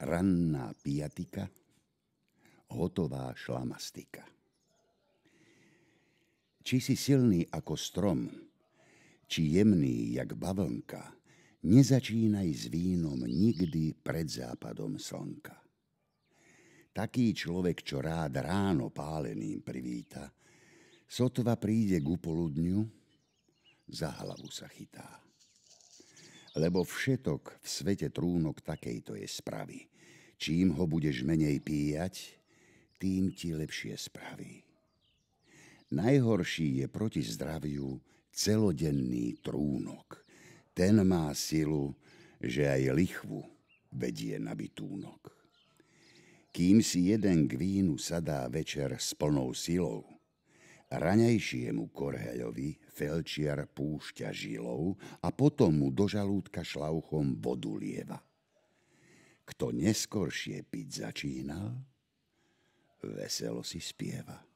ranná piatika, hotová šlamastika. Či si silný ako strom, či jemný jak bavlnka, nezačínaj s vínom nikdy pred západom slnka. Taký človek, čo rád ráno páleným privíta, sotva príde k upoludňu, za hlavu sa chytá lebo všetok v svete trúnok takejto je spravy. Čím ho budeš menej píjať, tým ti lepšie spraví. Najhorší je proti zdraviu celodenný trúnok. Ten má silu, že aj lichvu vedie na bitúnok. Kým si jeden k vínu sadá večer s plnou silou, Ranejšiemu Korheľovi felčiar púšťa žilou a potom mu do žalúdka šlauchom vodu lieva. Kto neskoršie piť začínal, veselo si spieva.